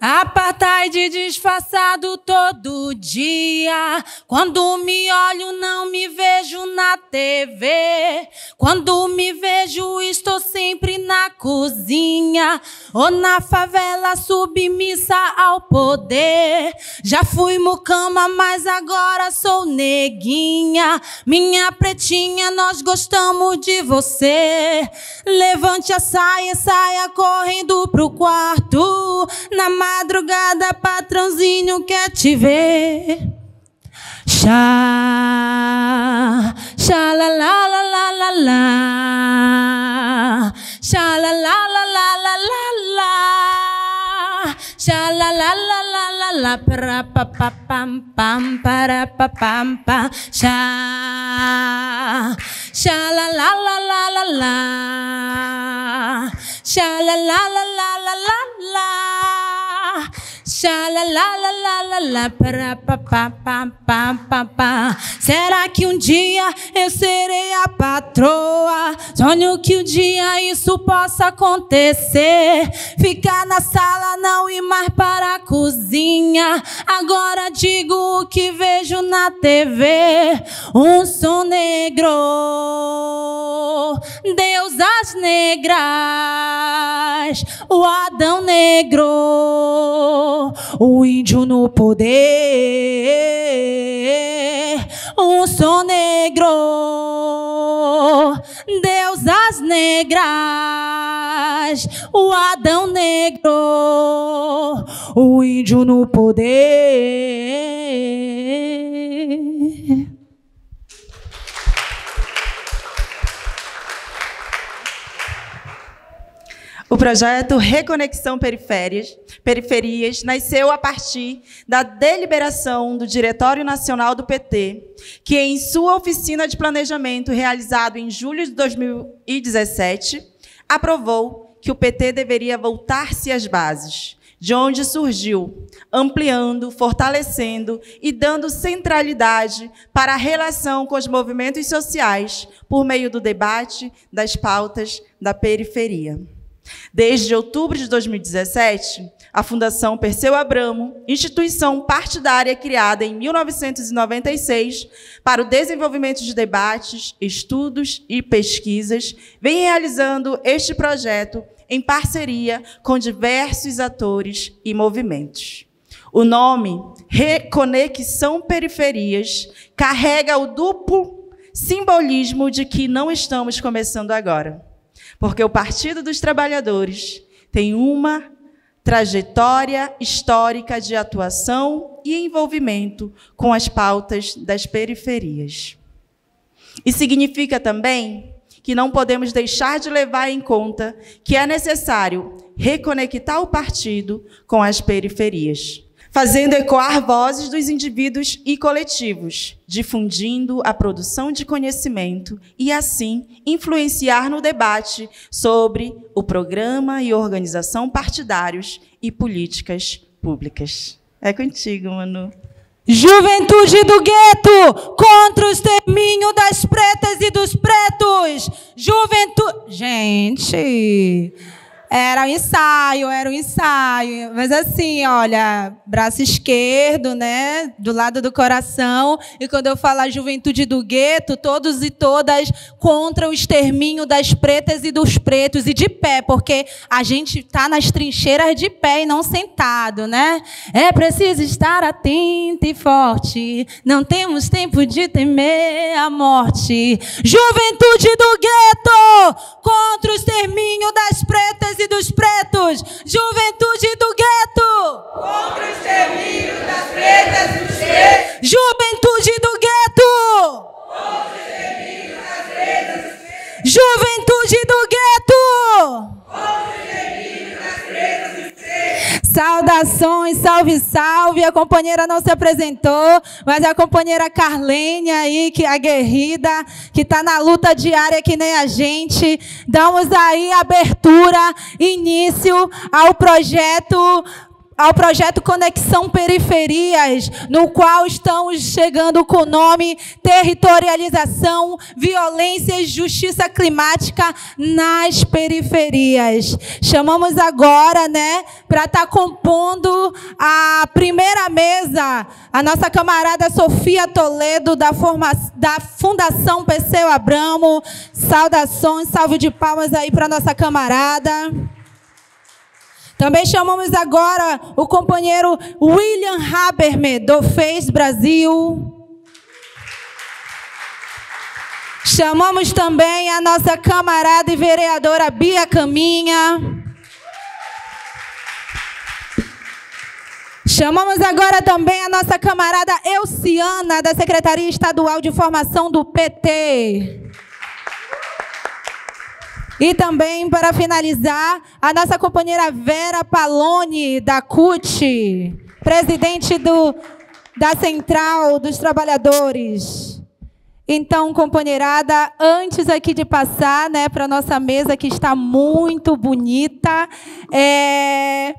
Apartheid disfarçado todo dia. Quando me olho, não me vejo na TV. Quando me vejo, estou sempre na cozinha. Ou na favela, submissa ao poder. Já fui mucama, mas agora sou neguinha. Minha pretinha, nós gostamos de você. Levante a saia, saia correndo pro quarto. Na madrugada, patrãozinho quer te ver. Chá, chá, la la la la la la, xá la la la la la la la, xá la la la la la la, para pa pa pam pam para pa pam pa, xá, xá la la la la la la, xá la la la la la la la la la la la la la para pa pa pa pa pa pa. Será que um dia eu serei a patroa? Sonho que um dia isso possa acontecer. Ficar na sala não ir mais para a cozinha. Agora digo o que vejo na TV. Um som negro, deusas negras, o Adão negro, o índio no poder, um som negro, deusas negras, o Adão negro, o índio no poder. O projeto Reconexão Periférias periferias nasceu a partir da deliberação do Diretório Nacional do PT, que em sua oficina de planejamento realizado em julho de 2017, aprovou que o PT deveria voltar-se às bases, de onde surgiu, ampliando, fortalecendo e dando centralidade para a relação com os movimentos sociais por meio do debate das pautas da periferia. Desde outubro de 2017, a Fundação Perseu Abramo, instituição partidária criada em 1996 para o desenvolvimento de debates, estudos e pesquisas, vem realizando este projeto em parceria com diversos atores e movimentos. O nome Reconexão Periferias carrega o duplo simbolismo de que não estamos começando agora. Porque o Partido dos Trabalhadores tem uma trajetória histórica de atuação e envolvimento com as pautas das periferias. E significa também que não podemos deixar de levar em conta que é necessário reconectar o partido com as periferias fazendo ecoar vozes dos indivíduos e coletivos, difundindo a produção de conhecimento e, assim, influenciar no debate sobre o programa e organização partidários e políticas públicas. É contigo, Manu. Juventude do gueto contra o extermínio das pretas e dos pretos. Juventude. Gente. Era um ensaio, era um ensaio. Mas assim, olha, braço esquerdo, né? Do lado do coração. E quando eu falo a juventude do gueto, todos e todas contra o extermínio das pretas e dos pretos. E de pé, porque a gente tá nas trincheiras de pé e não sentado, né? É preciso estar atento e forte. Não temos tempo de temer a morte. Juventude do gueto contra o extermínio das pretas negros e dos pretos, juventude do gueto. Contra os das pretas e dos pretos. Juventude do gueto. Contra os das pretas e dos pretos. Juventude do gueto. Saudações, salve, salve. A companheira não se apresentou, mas é a companheira Carlene aí, que é guerrida, que está na luta diária que nem a gente. Damos aí abertura, início ao projeto ao projeto Conexão Periferias, no qual estamos chegando com o nome Territorialização, Violência e Justiça Climática nas Periferias. Chamamos agora, né, para estar tá compondo a primeira mesa, a nossa camarada Sofia Toledo, da, forma, da Fundação Perseu Abramo. Saudações, salve de palmas aí para nossa camarada. Também chamamos agora o companheiro William Haberme, do Face Brasil. Chamamos também a nossa camarada e vereadora Bia Caminha. Chamamos agora também a nossa camarada Elciana, da Secretaria Estadual de Formação do PT. E também, para finalizar, a nossa companheira Vera Palone, da CUT, presidente do, da Central dos Trabalhadores. Então, companheirada, antes aqui de passar né, para a nossa mesa, que está muito bonita, é...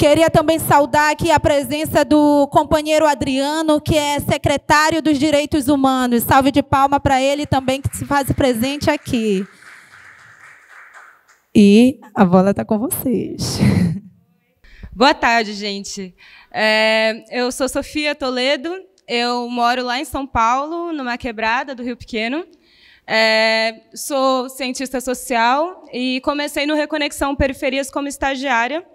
Queria também saudar aqui a presença do companheiro Adriano, que é secretário dos Direitos Humanos. Salve de palma para ele também, que se faz presente aqui. E a bola está com vocês. Boa tarde, gente. É, eu sou Sofia Toledo, eu moro lá em São Paulo, numa quebrada do Rio Pequeno. É, sou cientista social e comecei no Reconexão Periferias como estagiária.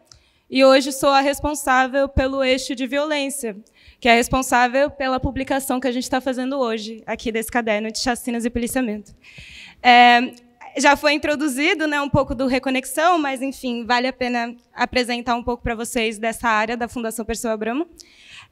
E hoje sou a responsável pelo eixo de violência, que é responsável pela publicação que a gente está fazendo hoje, aqui desse caderno de chacinas e policiamento. É, já foi introduzido né, um pouco do Reconexão, mas, enfim, vale a pena apresentar um pouco para vocês dessa área da Fundação Pessoa Abramo.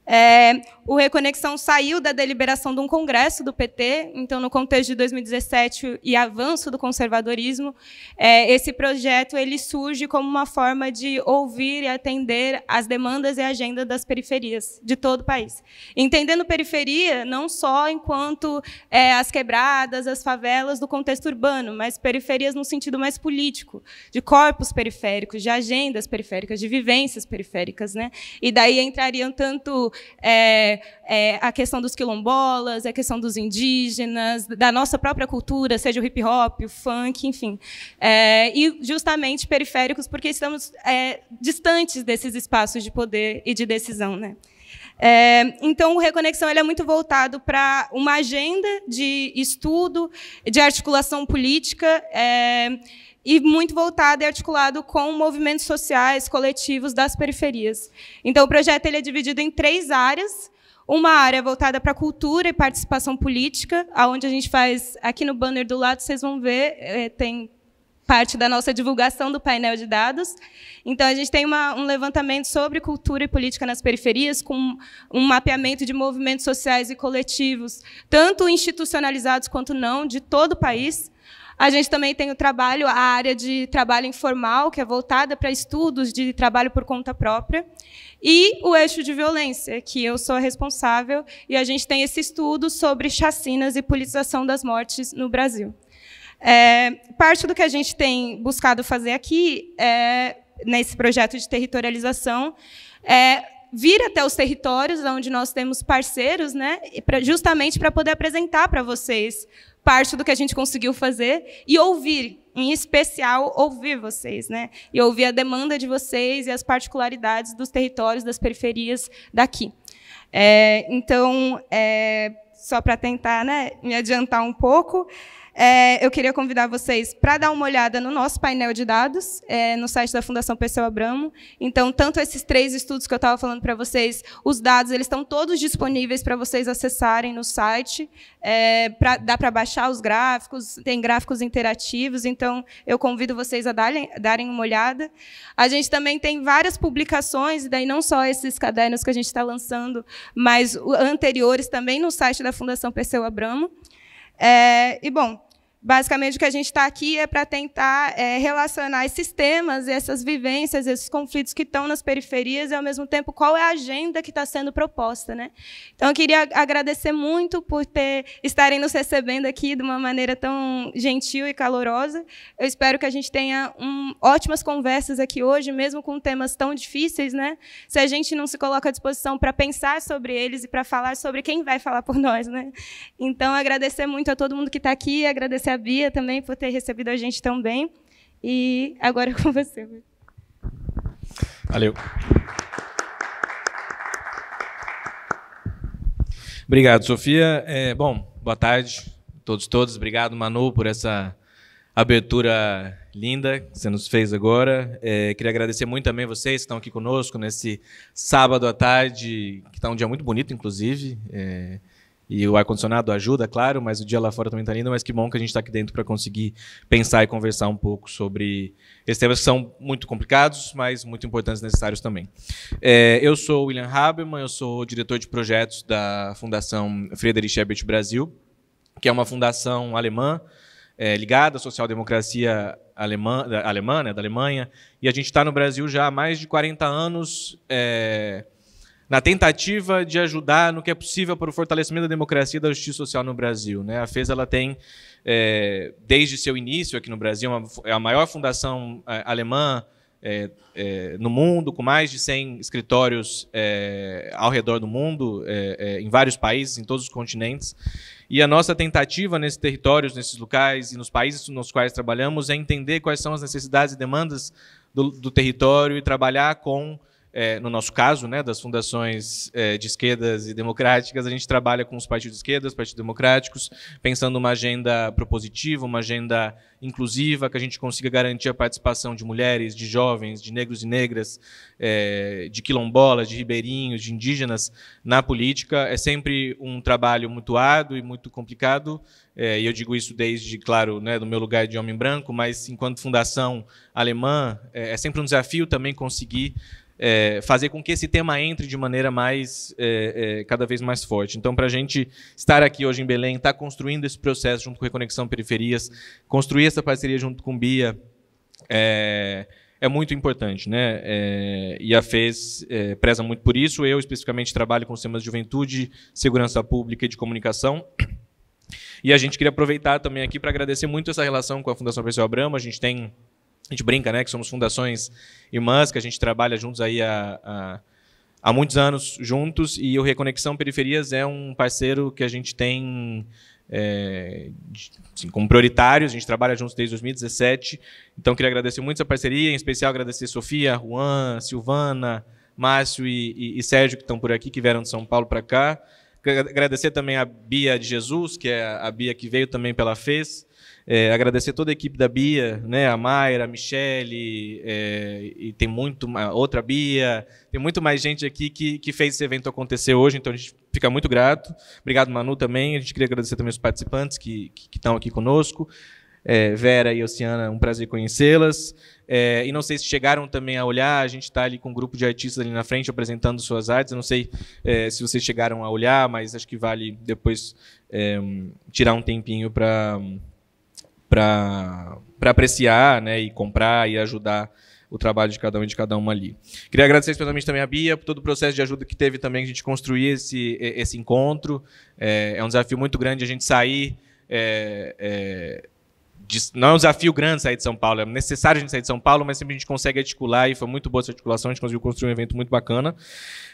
É, o Reconexão saiu da deliberação de um congresso do PT, então, no contexto de 2017 e avanço do conservadorismo, é, esse projeto ele surge como uma forma de ouvir e atender as demandas e agenda das periferias de todo o país. Entendendo periferia não só enquanto é, as quebradas, as favelas do contexto urbano, mas periferias no sentido mais político, de corpos periféricos, de agendas periféricas, de vivências periféricas. Né? E daí entrariam tanto é, é, a questão dos quilombolas, é a questão dos indígenas, da nossa própria cultura, seja o hip hop, o funk, enfim. É, e justamente periféricos, porque estamos é, distantes desses espaços de poder e de decisão. Né? É, então, o Reconexão ele é muito voltado para uma agenda de estudo, de articulação política. É, e muito voltado e articulado com movimentos sociais, coletivos das periferias. Então, o projeto ele é dividido em três áreas. Uma área voltada para cultura e participação política, aonde a gente faz aqui no banner do lado, vocês vão ver, é, tem parte da nossa divulgação do painel de dados. Então, a gente tem uma, um levantamento sobre cultura e política nas periferias, com um mapeamento de movimentos sociais e coletivos, tanto institucionalizados quanto não, de todo o país. A gente também tem o trabalho, a área de trabalho informal, que é voltada para estudos de trabalho por conta própria, e o eixo de violência, que eu sou responsável, e a gente tem esse estudo sobre chacinas e politização das mortes no Brasil. É, parte do que a gente tem buscado fazer aqui, é, nesse projeto de territorialização, é vir até os territórios onde nós temos parceiros, né, pra, justamente para poder apresentar para vocês parte do que a gente conseguiu fazer e ouvir, em especial, ouvir vocês, né? E ouvir a demanda de vocês e as particularidades dos territórios, das periferias daqui. É, então, é, só para tentar né, me adiantar um pouco, é, eu queria convidar vocês para dar uma olhada no nosso painel de dados, é, no site da Fundação Perseu Abramo. Então, tanto esses três estudos que eu estava falando para vocês, os dados, eles estão todos disponíveis para vocês acessarem no site. É, pra, dá para baixar os gráficos, tem gráficos interativos, então eu convido vocês a darem, darem uma olhada. A gente também tem várias publicações, e daí não só esses cadernos que a gente está lançando, mas anteriores também no site da Fundação Perseu Abramo. É, e bom, Basicamente, o que a gente está aqui é para tentar é, relacionar esses temas, essas vivências, esses conflitos que estão nas periferias e, ao mesmo tempo, qual é a agenda que está sendo proposta. Né? Então, eu queria agradecer muito por ter, estarem nos recebendo aqui de uma maneira tão gentil e calorosa. Eu espero que a gente tenha um, ótimas conversas aqui hoje, mesmo com temas tão difíceis. Né? Se a gente não se coloca à disposição para pensar sobre eles e para falar sobre quem vai falar por nós. Né? Então, agradecer muito a todo mundo que está aqui, agradecer a Bia também por ter recebido a gente tão bem. E agora é com você. Valeu. Obrigado, Sofia. É, bom, boa tarde a todos todos. Obrigado, Manu, por essa abertura linda que você nos fez agora. É, queria agradecer muito também vocês que estão aqui conosco nesse sábado à tarde, que está um dia muito bonito, inclusive. É, e o ar-condicionado ajuda, claro, mas o dia lá fora também está lindo, mas que bom que a gente está aqui dentro para conseguir pensar e conversar um pouco sobre esses temas que são muito complicados, mas muito importantes e necessários também. É, eu sou William Haberman, eu sou diretor de projetos da Fundação Friedrich Ebert Brasil, que é uma fundação alemã, é, ligada à social-democracia alemã, da, alemã né, da Alemanha, e a gente está no Brasil já há mais de 40 anos, é, na tentativa de ajudar no que é possível para o fortalecimento da democracia e da justiça social no Brasil. Né? A FES ela tem, é, desde seu início aqui no Brasil, uma, é a maior fundação eh, alemã é, é, no mundo, com mais de 100 escritórios ao redor do mundo, em vários países, em todos os continentes. E a nossa tentativa nesses territórios, nesses locais e nos países nos quais trabalhamos é entender quais são as necessidades e demandas do, do território e trabalhar com é, no nosso caso, né, das fundações é, de esquerdas e democráticas, a gente trabalha com os partidos de esquerdas, partidos democráticos, pensando uma agenda propositiva, uma agenda inclusiva, que a gente consiga garantir a participação de mulheres, de jovens, de negros e negras, é, de quilombolas, de ribeirinhos, de indígenas na política. É sempre um trabalho muito árduo e muito complicado, é, e eu digo isso desde, claro, né, do meu lugar de homem branco, mas enquanto fundação alemã, é, é sempre um desafio também conseguir é, fazer com que esse tema entre de maneira mais é, é cada vez mais forte. Então, para a gente estar aqui hoje em Belém, estar tá construindo esse processo junto com Reconexão Periferias, construir essa parceria junto com o Bia, é, é muito importante, né? É, e a FES é, preza muito por isso. Eu, especificamente, trabalho com os temas de juventude, segurança pública e de comunicação. E a gente queria aproveitar também aqui para agradecer muito essa relação com a Fundação Pessoal Abramo. A gente tem a gente brinca, né, que somos fundações irmãs, que a gente trabalha juntos aí há, há, há muitos anos juntos, e o Reconexão Periferias é um parceiro que a gente tem é, assim, como prioritário. A gente trabalha juntos desde 2017. Então, queria agradecer muito essa parceria, em especial agradecer Sofia, Juan, Silvana, Márcio e, e, e Sérgio, que estão por aqui, que vieram de São Paulo para cá. Agradecer também a Bia de Jesus, que é a Bia que veio também pela FES, é, agradecer toda a equipe da Bia, né? A Mayra, a Michele, é, e tem muito outra Bia, tem muito mais gente aqui que, que fez esse evento acontecer hoje, então a gente fica muito grato. Obrigado, Manu, também. A gente queria agradecer também os participantes que, estão aqui conosco. É, Vera e Oceana, um prazer conhecê-las. É, e não sei se chegaram também a olhar, a gente está ali com um grupo de artistas ali na frente apresentando suas artes. Eu não sei é, se vocês chegaram a olhar, mas acho que vale depois é, tirar um tempinho para para apreciar né, e comprar e ajudar o trabalho de cada um e de cada uma ali. Queria agradecer especialmente também a Bia por todo o processo de ajuda que teve também a gente construir esse, esse encontro. É, é um desafio muito grande a gente sair. É, é, não é um desafio grande sair de São Paulo, é necessário a gente sair de São Paulo, mas sempre a gente consegue articular e foi muito boa essa articulação, a gente conseguiu construir um evento muito bacana.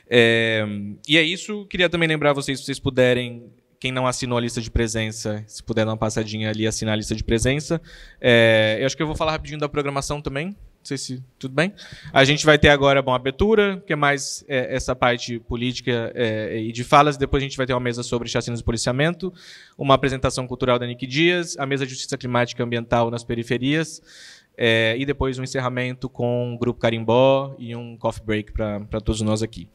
É, e é isso, queria também lembrar vocês, se vocês puderem quem não assinou a lista de presença, se puder dar uma passadinha ali, assinar a lista de presença. É, eu acho que eu vou falar rapidinho da programação também. Não sei se tudo bem. A gente vai ter agora bom, abertura, que é mais é, essa parte política é, é, e de falas. Depois a gente vai ter uma mesa sobre chacinas e policiamento, uma apresentação cultural da Nick Dias, a mesa de justiça climática e ambiental nas periferias. É, e depois um encerramento com o Grupo Carimbó e um coffee break para todos nós aqui.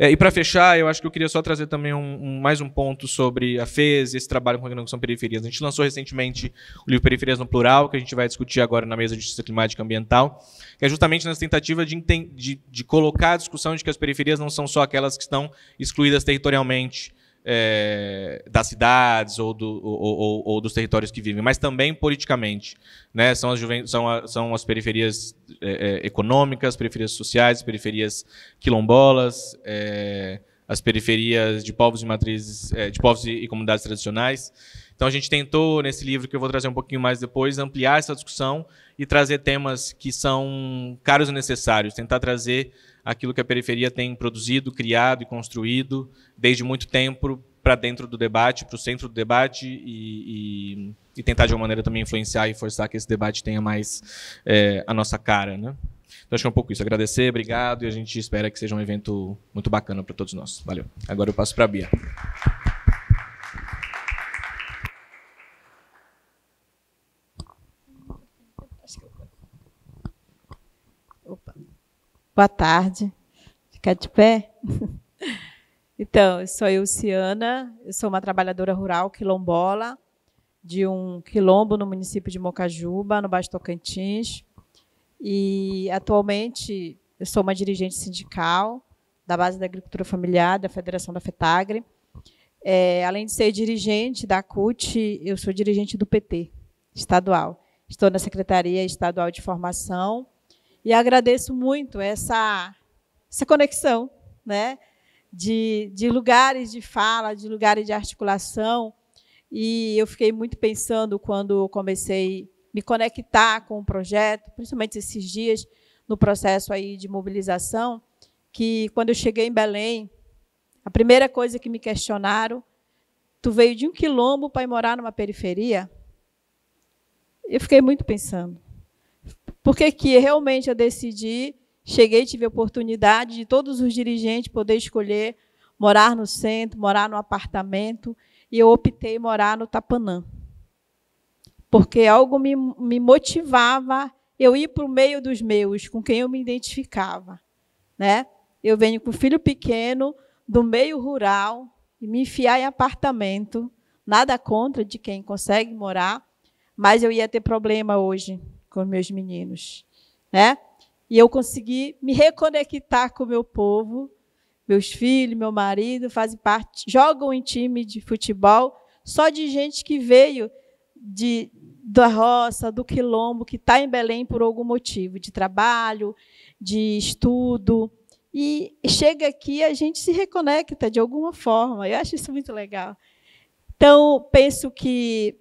É, e para fechar, eu acho que eu queria só trazer também um, um, mais um ponto sobre a FES e esse trabalho com a Organização Periferias. A gente lançou recentemente o livro Periferias no Plural, que a gente vai discutir agora na mesa de Justiça Climática e Ambiental, que é justamente nessa tentativa de, de, de colocar a discussão de que as periferias não são só aquelas que estão excluídas territorialmente, é, das cidades ou, do, ou, ou, ou, dos territórios que vivem, mas também politicamente. Né? São, as são, a, são as periferias é, é econômicas, periferias sociais, periferias quilombolas, é, as periferias de povos e matrizes, é, de povos e, e comunidades tradicionais. Então a gente tentou, nesse livro que eu vou trazer um pouquinho mais depois, ampliar essa discussão e trazer temas que são caros e necessários, tentar trazer aquilo que a periferia tem produzido, criado e construído desde muito tempo para dentro do debate, para o centro do debate e, e, e, tentar de alguma maneira também influenciar e forçar que esse debate tenha mais é, a nossa cara, né? Então acho que é um pouco isso. Agradecer, obrigado e a gente espera que seja um evento muito bacana para todos nós. Valeu. Agora eu passo para a Bia. Boa tarde. Ficar de pé? Então, eu sou Elciana, eu sou uma trabalhadora rural quilombola de um quilombo no município de Mocajuba, no Baixo Tocantins. E atualmente eu sou uma dirigente sindical da base da agricultura familiar da Federação da FETAGRE. É, além de ser dirigente da CUT, eu sou dirigente do PT estadual. Estou na Secretaria Estadual de Formação e agradeço muito essa, essa conexão né? de, de lugares de fala, de lugares de articulação. E eu fiquei muito pensando quando comecei a me conectar com o projeto, principalmente esses dias no processo aí de mobilização, que quando eu cheguei em Belém, a primeira coisa que me questionaram, tu veio de um quilombo para ir morar numa periferia? Eu fiquei muito pensando. Porque que realmente eu decidi, cheguei, tive a oportunidade de todos os dirigentes poder escolher morar no centro, morar no apartamento, e eu optei morar no Tapanã. Porque algo me, me motivava eu ir para o meio dos meus, com quem eu me identificava. Né? Eu venho com filho pequeno, do meio rural, e me enfiar em apartamento. Nada contra de quem consegue morar, mas eu ia ter problema hoje com meus meninos, né? E eu consegui me reconectar com o meu povo, meus filhos, meu marido fazem parte, jogam em time de futebol, só de gente que veio de, da roça, do quilombo, que está em Belém por algum motivo, de trabalho, de estudo. E chega aqui a gente se reconecta de alguma forma. Eu acho isso muito legal. Então, penso que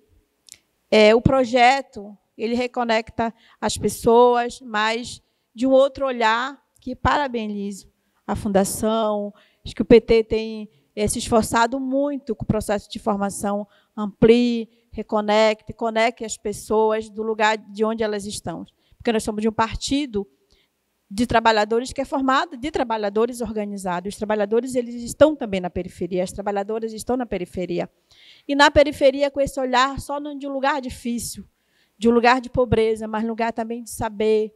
é, o projeto ele reconecta as pessoas, mas de um outro olhar que parabenizo a fundação, acho que o PT tem eh, se esforçado muito com o processo de formação, amplie, reconecte, conecte as pessoas do lugar de onde elas estão. Porque nós somos de um partido de trabalhadores que é formado de trabalhadores organizados. Os trabalhadores eles estão também na periferia, as trabalhadoras estão na periferia. E na periferia com esse olhar só de um lugar difícil, de um lugar de pobreza, mas lugar também de saber,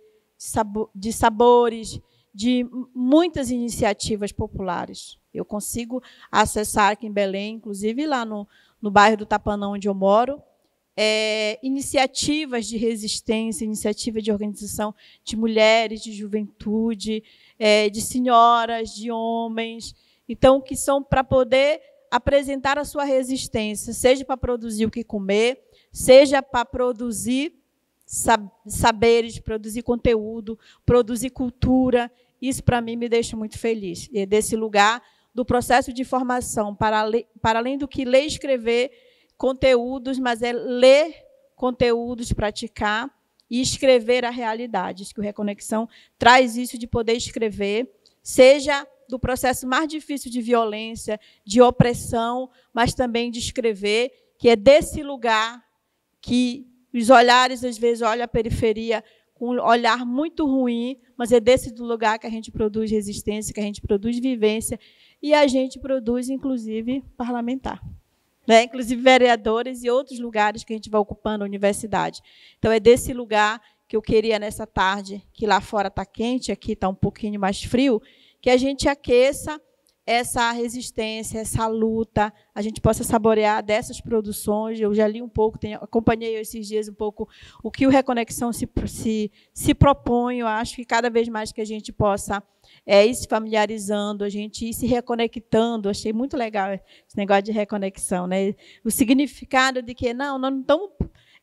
de, sabores, de muitas iniciativas populares. Eu consigo acessar aqui em Belém, inclusive lá no, no bairro do Tapanã, onde eu moro, é, iniciativas de resistência, iniciativa de organização de mulheres, de juventude, é, de senhoras, de homens. Então, que são para poder apresentar a sua resistência, seja para produzir o que comer, seja para produzir saberes, produzir conteúdo, produzir cultura. Isso, para mim, me deixa muito feliz. E é desse lugar, do processo de formação, para, para além do que ler e escrever conteúdos, mas é ler conteúdos, praticar e escrever a realidade. Acho que o Reconexão traz isso de poder escrever, seja do processo mais difícil de violência, de opressão, mas também de escrever, que é desse lugar que os olhares, às vezes, olham a periferia com um olhar muito ruim, mas é desse lugar que a gente produz resistência, que a gente produz vivência, e a gente produz, inclusive, parlamentar. Né? Inclusive, vereadores e outros lugares que a gente vai ocupando a universidade. Então, é desse lugar que eu queria, nessa tarde, que lá fora está quente, aqui está um pouquinho mais frio, que a gente aqueça essa resistência, essa luta, a gente possa saborear dessas produções. Eu já li um pouco, tenho, acompanhei esses dias um pouco o que o Reconexão se, se, se propõe. Eu acho que cada vez mais que a gente possa é, ir se familiarizando, a gente ir se reconectando. Achei muito legal esse negócio de reconexão, né? O significado de que não, nós não estamos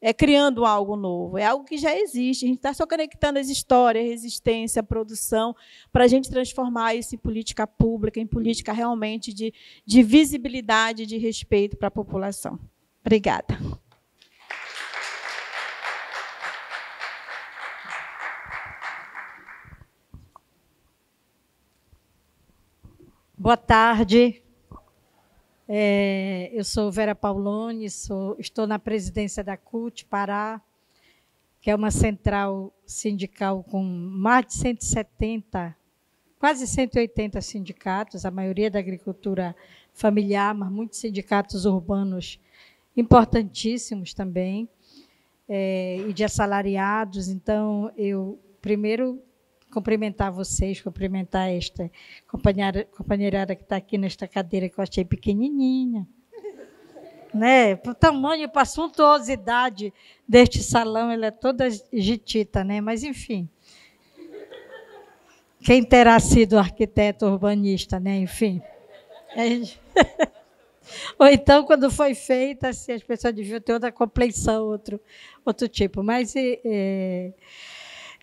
é, criando algo novo. É algo que já existe. A gente está só conectando as histórias, resistência, produção, para a gente transformar isso em política pública, em política realmente de, de visibilidade, de respeito para a população. Obrigada. Boa tarde. É, eu sou Vera Paulone, sou, estou na presidência da CUT Pará, que é uma central sindical com mais de 170, quase 180 sindicatos, a maioria da agricultura familiar, mas muitos sindicatos urbanos importantíssimos também, é, e de assalariados. Então, eu primeiro cumprimentar vocês, cumprimentar esta companheira, companheirada que está aqui nesta cadeira que eu achei pequenininha. né? O tamanho, para a suntuosidade deste salão, ela é toda gitita, né? Mas, enfim. Quem terá sido arquiteto urbanista, né? Enfim. É Ou então, quando foi feita, assim, as pessoas deviam ter outra compleição, outro, outro tipo. Mas... é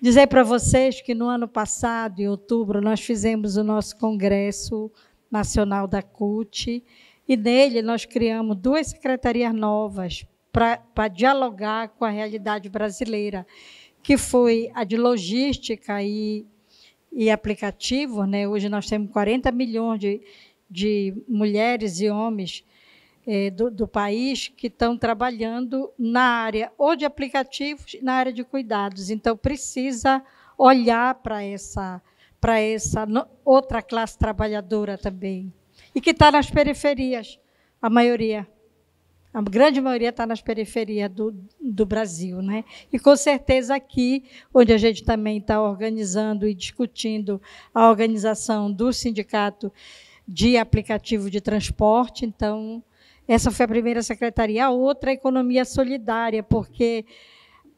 dizer para vocês que no ano passado, em outubro, nós fizemos o nosso Congresso Nacional da CUT e nele nós criamos duas secretarias novas para dialogar com a realidade brasileira, que foi a de logística e, e aplicativo. Né? Hoje nós temos 40 milhões de, de mulheres e homens eh, do, do, país que estão trabalhando na área ou de aplicativos, na área de cuidados. Então, precisa olhar para essa, para essa outra classe trabalhadora também. E que está nas periferias, a maioria. A grande maioria está nas periferias do, do Brasil. Né? E, com certeza, aqui, onde a gente também está organizando e discutindo a organização do sindicato de aplicativo de transporte, então, essa foi a primeira secretaria. A outra, a economia solidária, porque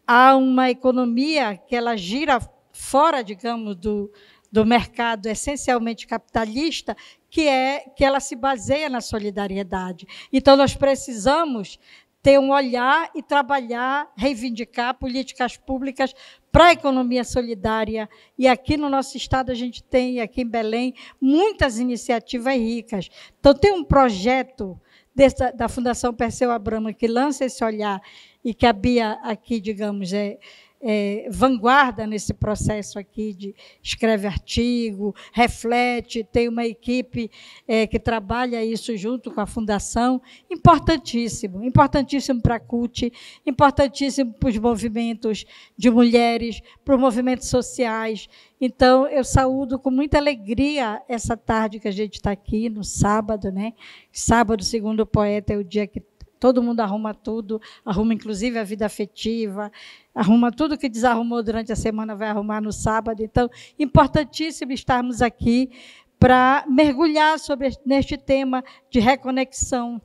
há uma economia que ela gira fora, digamos, do, do mercado essencialmente capitalista, que é que ela se baseia na solidariedade. Então nós precisamos ter um olhar e trabalhar, reivindicar políticas públicas para a economia solidária. E aqui no nosso estado a gente tem, aqui em Belém, muitas iniciativas ricas. Então tem um projeto dessa, da Fundação Perseu Abramo, que lança esse olhar e que a Bia aqui, digamos, é, é, vanguarda nesse processo aqui de escreve artigo, reflete, tem uma equipe é, que trabalha isso junto com a fundação, importantíssimo, importantíssimo para a CUT, importantíssimo para os movimentos de mulheres, para os movimentos sociais. Então, eu saúdo com muita alegria essa tarde que a gente está aqui, no sábado, né? Sábado, segundo o poeta, é o dia que todo mundo arruma tudo, arruma inclusive a vida afetiva, arruma tudo que desarrumou durante a semana, vai arrumar no sábado. Então, importantíssimo estarmos aqui para mergulhar sobre, neste tema de reconexão.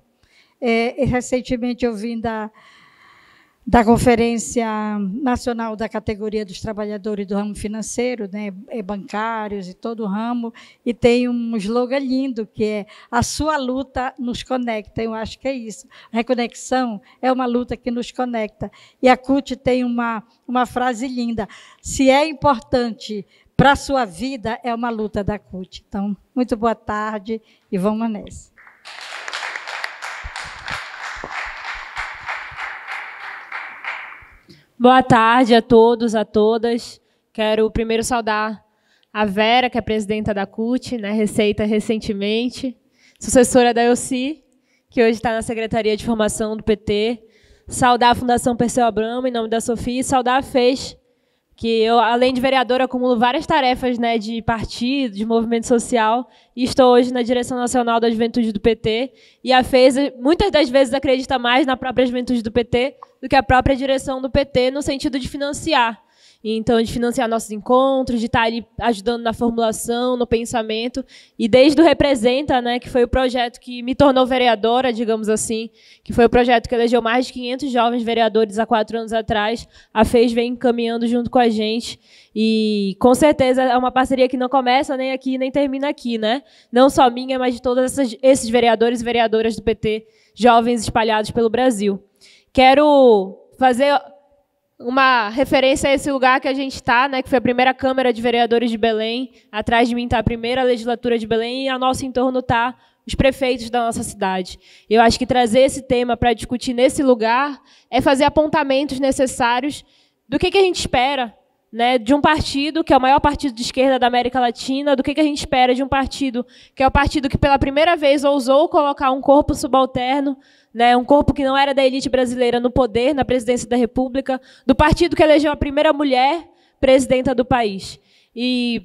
É, recentemente eu vim da da Conferência Nacional da Categoria dos Trabalhadores do Ramo Financeiro, né, é bancários e todo o ramo, e tem um slogan lindo que é a sua luta nos conecta. Eu acho que é isso. A reconexão é uma luta que nos conecta. E a CUT tem uma, uma frase linda: se é importante para a sua vida, é uma luta da CUT. Então, muito boa tarde e vamos nessa. Boa tarde a todos, a todas. Quero primeiro saudar a Vera, que é presidenta da CUT, né, Receita recentemente, sucessora da Elci, que hoje está na Secretaria de Formação do PT. Saudar a Fundação Perseu Abramo, em nome da Sofia, e saudar a FES, que eu, além de vereadora, acumulo várias tarefas né, de partido, de movimento social, e estou hoje na direção nacional da juventude do PT. E a FES, muitas das vezes, acredita mais na própria juventude do PT do que a própria direção do PT, no sentido de financiar. Então, de financiar nossos encontros, de estar ali ajudando na formulação, no pensamento. E desde o Representa, né, que foi o projeto que me tornou vereadora, digamos assim, que foi o projeto que elegeu mais de 500 jovens vereadores há quatro anos atrás, a FES vem caminhando junto com a gente. E, com certeza, é uma parceria que não começa nem aqui, nem termina aqui, né? Não só minha, mas de todos esses vereadores e vereadoras do PT, jovens espalhados pelo Brasil. Quero fazer uma referência a esse lugar que a gente está, né, que foi a primeira Câmara de Vereadores de Belém, atrás de mim está a primeira legislatura de Belém, e ao nosso entorno está os prefeitos da nossa cidade. Eu acho que trazer esse tema para discutir nesse lugar é fazer apontamentos necessários do que, que a gente espera né, de um partido que é o maior partido de esquerda da América Latina, do que, que a gente espera de um partido que é o partido que pela primeira vez ousou colocar um corpo subalterno né, um corpo que não era da elite brasileira no poder, na presidência da República, do partido que elegeu a primeira mulher presidenta do país. E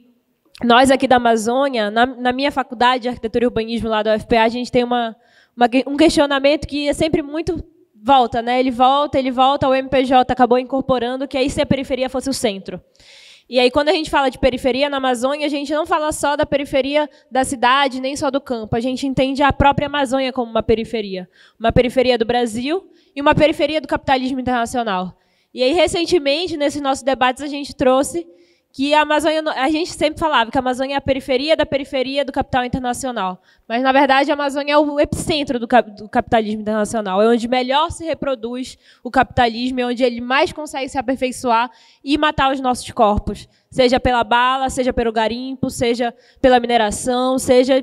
nós aqui da Amazônia, na, na minha faculdade de arquitetura e urbanismo lá da UFPA, a gente tem uma, uma, um questionamento que é sempre muito volta, né? Ele volta, ele volta, o MPJ acabou incorporando que aí se a periferia fosse o centro. E aí, quando a gente fala de periferia na Amazônia, a gente não fala só da periferia da cidade, nem só do campo. A gente entende a própria Amazônia como uma periferia. Uma periferia do Brasil e uma periferia do capitalismo internacional. E aí, recentemente, nesses nossos debates, a gente trouxe que a Amazônia, a gente sempre falava que a Amazônia é a periferia da periferia do capital internacional, mas na verdade a Amazônia é o epicentro do, do capitalismo internacional, é onde melhor se reproduz o capitalismo, é onde ele mais consegue se aperfeiçoar e matar os nossos corpos, seja pela bala, seja pelo garimpo, seja pela mineração, seja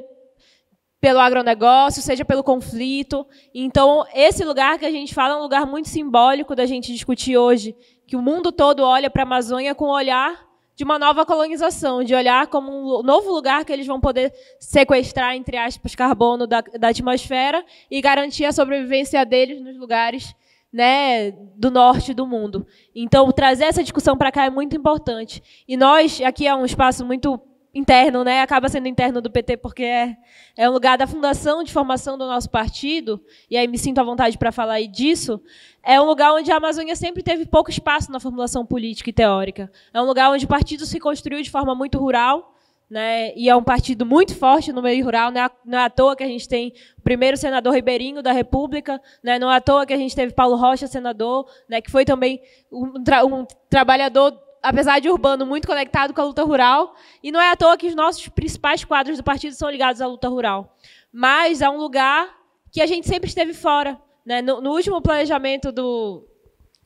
pelo agronegócio, seja pelo conflito. Então, esse lugar que a gente fala é um lugar muito simbólico da gente discutir hoje, que o mundo todo olha para a Amazônia com um olhar de uma nova colonização, de olhar como um novo lugar que eles vão poder sequestrar, entre aspas, carbono da, da atmosfera e garantir a sobrevivência deles nos lugares né, do norte do mundo. Então, trazer essa discussão para cá é muito importante. E nós, aqui é um espaço muito interno, né? Acaba sendo interno do PT porque é, é um lugar da fundação de formação do nosso partido, e aí me sinto à vontade para falar aí disso. É um lugar onde a Amazônia sempre teve pouco espaço na formulação política e teórica. É um lugar onde o partido se construiu de forma muito rural, né? E é um partido muito forte no meio rural, né? não é à toa que a gente tem o primeiro senador ribeirinho da República, né? Não é à toa que a gente teve Paulo Rocha senador, né? Que foi também um, tra um trabalhador apesar de urbano, muito conectado com a luta rural. E não é à toa que os nossos principais quadros do partido são ligados à luta rural. Mas é um lugar que a gente sempre esteve fora. Né? No, no último planejamento do,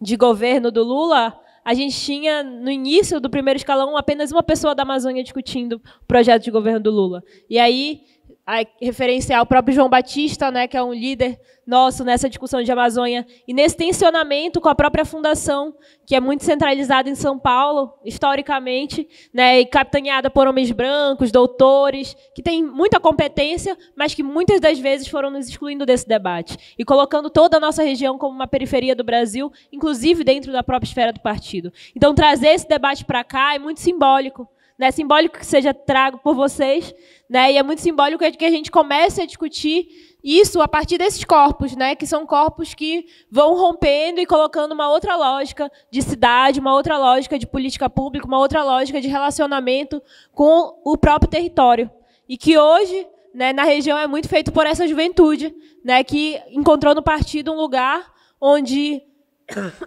de governo do Lula, a gente tinha, no início do primeiro escalão, apenas uma pessoa da Amazônia discutindo o projeto de governo do Lula. E aí, a, referenciar o próprio João Batista, né, que é um líder nosso nessa discussão de Amazônia e nesse tensionamento com a própria fundação, que é muito centralizada em São Paulo, historicamente, né, e capitaneada por homens brancos, doutores, que têm muita competência, mas que muitas das vezes foram nos excluindo desse debate e colocando toda a nossa região como uma periferia do Brasil, inclusive dentro da própria esfera do partido. Então, trazer esse debate para cá é muito simbólico né, simbólico que seja trago por vocês, né, e é muito simbólico que a gente comece a discutir isso a partir desses corpos, né, que são corpos que vão rompendo e colocando uma outra lógica de cidade, uma outra lógica de política pública, uma outra lógica de relacionamento com o próprio território. E que hoje, né, na região é muito feito por essa juventude, né, que encontrou no partido um lugar onde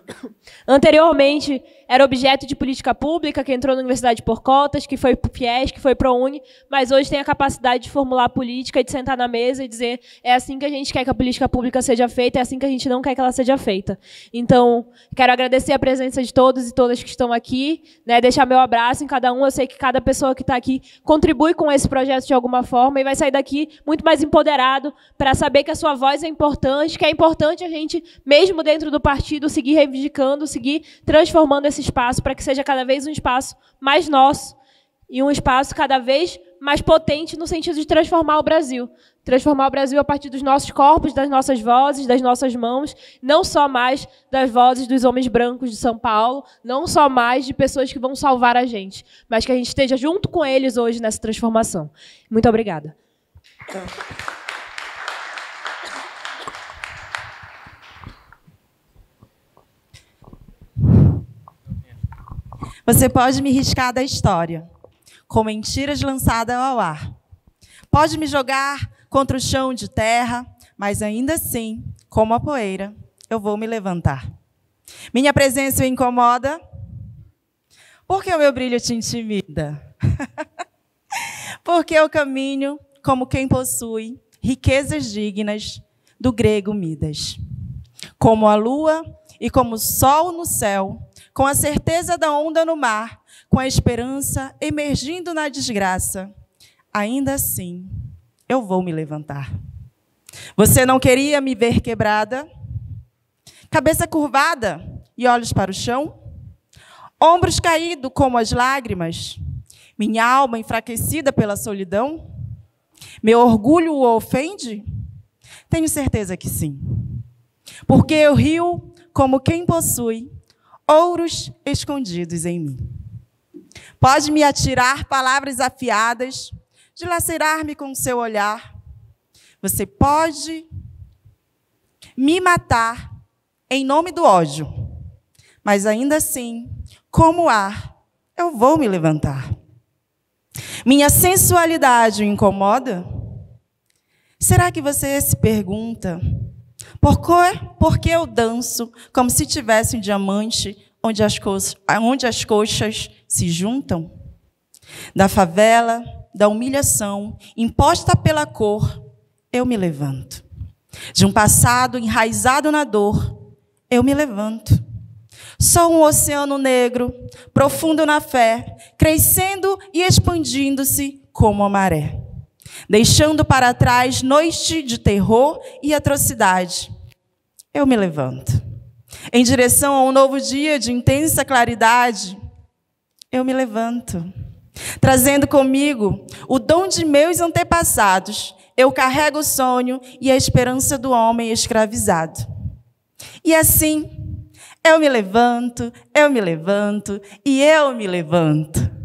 anteriormente era objeto de política pública, que entrou na universidade por cotas, que foi para o FIES, que foi para UNI, mas hoje tem a capacidade de formular política, de sentar na mesa e dizer é assim que a gente quer que a política pública seja feita, é assim que a gente não quer que ela seja feita. Então, quero agradecer a presença de todos e todas que estão aqui, né, deixar meu abraço em cada um. Eu sei que cada pessoa que está aqui contribui com esse projeto de alguma forma e vai sair daqui muito mais empoderado para saber que a sua voz é importante, que é importante a gente, mesmo dentro do partido, seguir reivindicando, seguir transformando esse esse espaço para que seja cada vez um espaço mais nosso e um espaço cada vez mais potente no sentido de transformar o Brasil. Transformar o Brasil a partir dos nossos corpos, das nossas vozes, das nossas mãos, não só mais das vozes dos homens brancos de São Paulo, não só mais de pessoas que vão salvar a gente, mas que a gente esteja junto com eles hoje nessa transformação. Muito obrigada. Então... Você pode me riscar da história, com mentiras lançadas ao ar. Pode me jogar contra o chão de terra, mas ainda assim, como a poeira, eu vou me levantar. Minha presença o incomoda? Porque o meu brilho te intimida? Porque eu caminho como quem possui riquezas dignas do grego Midas. Como a lua e como sol no céu, com a certeza da onda no mar, com a esperança emergindo na desgraça, ainda assim eu vou me levantar. Você não queria me ver quebrada? Cabeça curvada e olhos para o chão? Ombros caídos como as lágrimas? Minha alma enfraquecida pela solidão? Meu orgulho o ofende? Tenho certeza que sim. Porque eu rio como quem possui ouros escondidos em mim. Pode me atirar palavras afiadas, dilacerar-me com seu olhar. Você pode me matar em nome do ódio, mas ainda assim, como ar, eu vou me levantar. Minha sensualidade o incomoda? Será que você se pergunta? Por que eu danço como se tivesse um diamante onde as, coxas, onde as coxas se juntam? Da favela, da humilhação imposta pela cor, eu me levanto. De um passado enraizado na dor, eu me levanto. Sou um oceano negro, profundo na fé, crescendo e expandindo-se como a maré deixando para trás noite de terror e atrocidade. Eu me levanto. Em direção a um novo dia de intensa claridade, eu me levanto. Trazendo comigo o dom de meus antepassados, eu carrego o sonho e a esperança do homem escravizado. E assim, eu me levanto, eu me levanto e eu me levanto.